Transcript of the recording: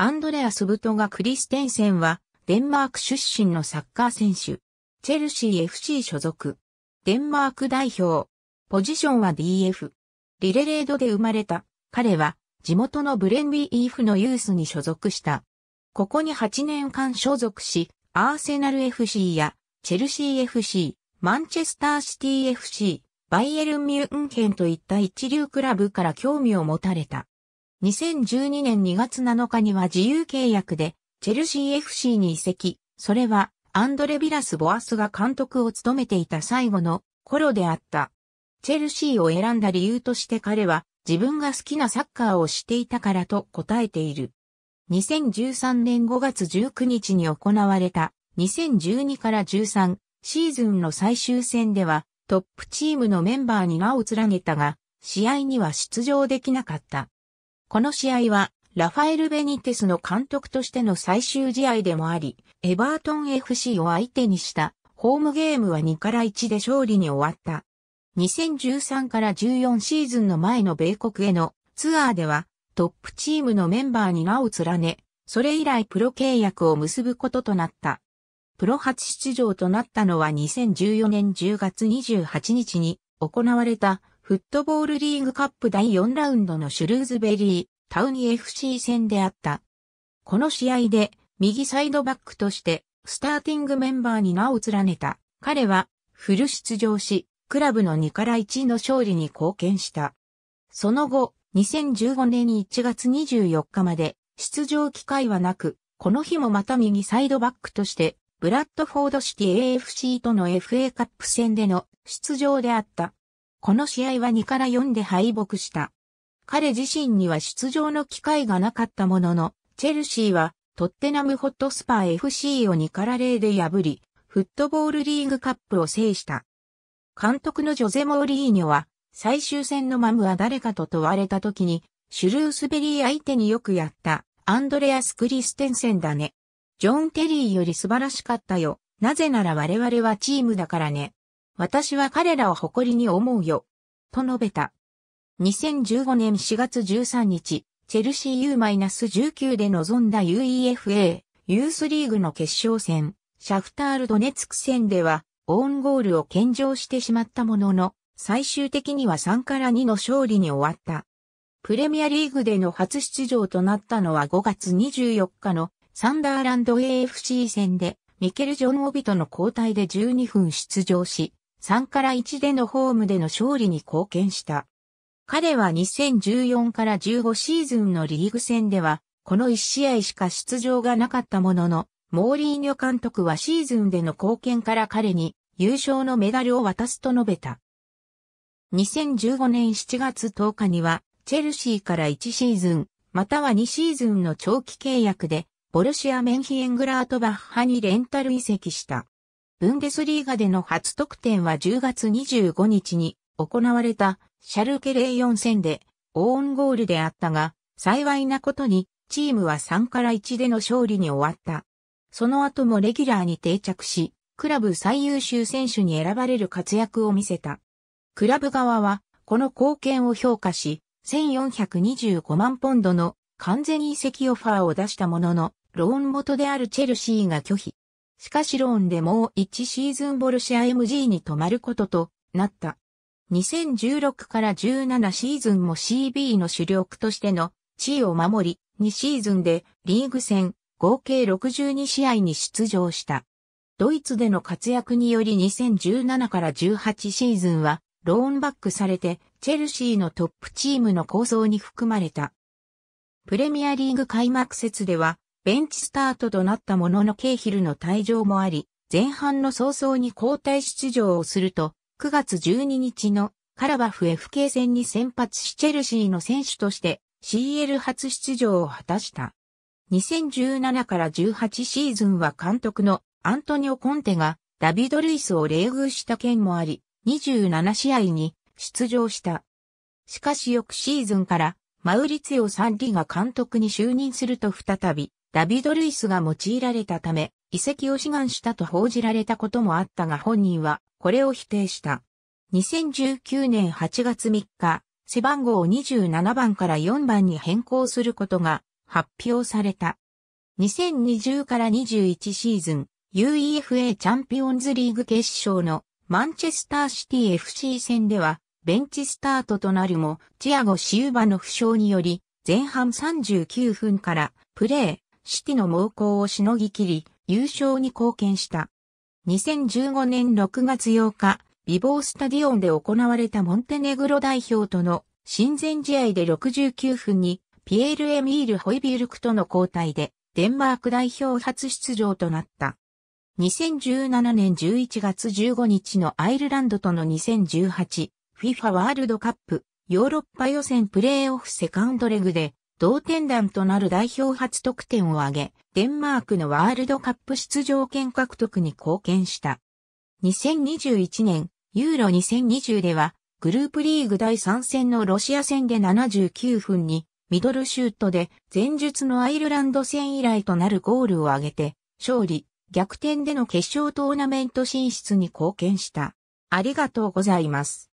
アンドレアス・ブトガ・クリステンセンは、デンマーク出身のサッカー選手。チェルシー FC 所属。デンマーク代表。ポジションは DF。リレレードで生まれた。彼は、地元のブレンビー・イーフのユースに所属した。ここに8年間所属し、アーセナル FC や、チェルシー FC、マンチェスターシティ FC、バイエルン・ミュンヘンといった一流クラブから興味を持たれた。2012年2月7日には自由契約でチェルシー FC に移籍、それはアンドレ・ビラス・ボアスが監督を務めていた最後の頃であった。チェルシーを選んだ理由として彼は自分が好きなサッカーをしていたからと答えている。2013年5月19日に行われた2012から13シーズンの最終戦ではトップチームのメンバーに名を連ねたが試合には出場できなかった。この試合は、ラファエル・ベニテスの監督としての最終試合でもあり、エバートン FC を相手にしたホームゲームは2から1で勝利に終わった。2013から14シーズンの前の米国へのツアーではトップチームのメンバーに名を連ね、それ以来プロ契約を結ぶこととなった。プロ初出場となったのは2014年10月28日に行われたフットボールリーグカップ第4ラウンドのシュルーズベリー、タウニ FC 戦であった。この試合で、右サイドバックとして、スターティングメンバーに名を連ねた。彼は、フル出場し、クラブの2から1の勝利に貢献した。その後、2015年1月24日まで、出場機会はなく、この日もまた右サイドバックとして、ブラッドフォードシティ AFC との FA カップ戦での出場であった。この試合は2から4で敗北した。彼自身には出場の機会がなかったものの、チェルシーはトッテナムホットスパー FC を2から0で破り、フットボールリーグカップを制した。監督のジョゼ・モーリーニョは、最終戦のマムは誰かと問われた時に、シュルースベリー相手によくやった、アンドレアス・クリステンセンだね。ジョン・テリーより素晴らしかったよ。なぜなら我々はチームだからね。私は彼らを誇りに思うよ。と述べた。2015年4月13日、チェルシー U-19 で臨んだ UEFA ユースリーグの決勝戦、シャフタールドネツク戦では、オウンゴールを献上してしまったものの、最終的には3から2の勝利に終わった。プレミアリーグでの初出場となったのは5月24日のサンダーランド AFC 戦で、ミケル・ジョン・オビトの交代で12分出場し、3から1でのホームでの勝利に貢献した。彼は2014から15シーズンのリーグ戦では、この1試合しか出場がなかったものの、モーリーニョ監督はシーズンでの貢献から彼に優勝のメダルを渡すと述べた。2015年7月10日には、チェルシーから1シーズン、または2シーズンの長期契約で、ボルシア・メンヒエングラートバッハにレンタル移籍した。ブンデスリーガでの初得点は10月25日に行われたシャルケレイ4戦でオーンゴールであったが、幸いなことにチームは3から1での勝利に終わった。その後もレギュラーに定着し、クラブ最優秀選手に選ばれる活躍を見せた。クラブ側は、この貢献を評価し、1425万ポンドの完全移籍オファーを出したものの、ローン元であるチェルシーが拒否。しかしローンでもう1シーズンボルシア MG に止まることとなった。2016から17シーズンも CB の主力としての地位を守り、2シーズンでリーグ戦合計62試合に出場した。ドイツでの活躍により2017から18シーズンはローンバックされてチェルシーのトップチームの構想に含まれた。プレミアリーグ開幕節ではベンチスタートとなったもののケイヒルの退場もあり、前半の早々に交代出場をすると、9月12日のカラバフ FK 戦に先発しチェルシーの選手として CL 初出場を果たした。2017から18シーズンは監督のアントニオ・コンテがダビド・ルイスを冷遇した件もあり、27試合に出場した。しかし翌シーズンからマウリツィオ・サンリが監督に就任すると再びダビド・ルイスが用いられたため、遺跡を志願したと報じられたこともあったが本人はこれを否定した。2019年8月3日、背番号を27番から4番に変更することが発表された。2020から21シーズン、UEFA チャンピオンズリーグ決勝のマンチェスターシティ FC 戦では、ベンチスタートとなるも、チアゴ・シウバの負傷により、前半39分からプレー、シティの猛攻をしのぎ切り、優勝に貢献した。2015年6月8日、ビボースタディオンで行われたモンテネグロ代表との親善試合で69分に、ピエール・エミール・ホイビルクとの交代で、デンマーク代表初出場となった。2017年11月15日のアイルランドとの 2018FIFA ワールドカップヨーロッパ予選プレーオフセカンドレグで同点弾となる代表初得点を挙げ、デンマークのワールドカップ出場権獲得に貢献した。2021年、ユーロ2020では、グループリーグ第3戦のロシア戦で79分に、ミドルシュートで前述のアイルランド戦以来となるゴールを挙げて、勝利、逆転での決勝トーナメント進出に貢献した。ありがとうございます。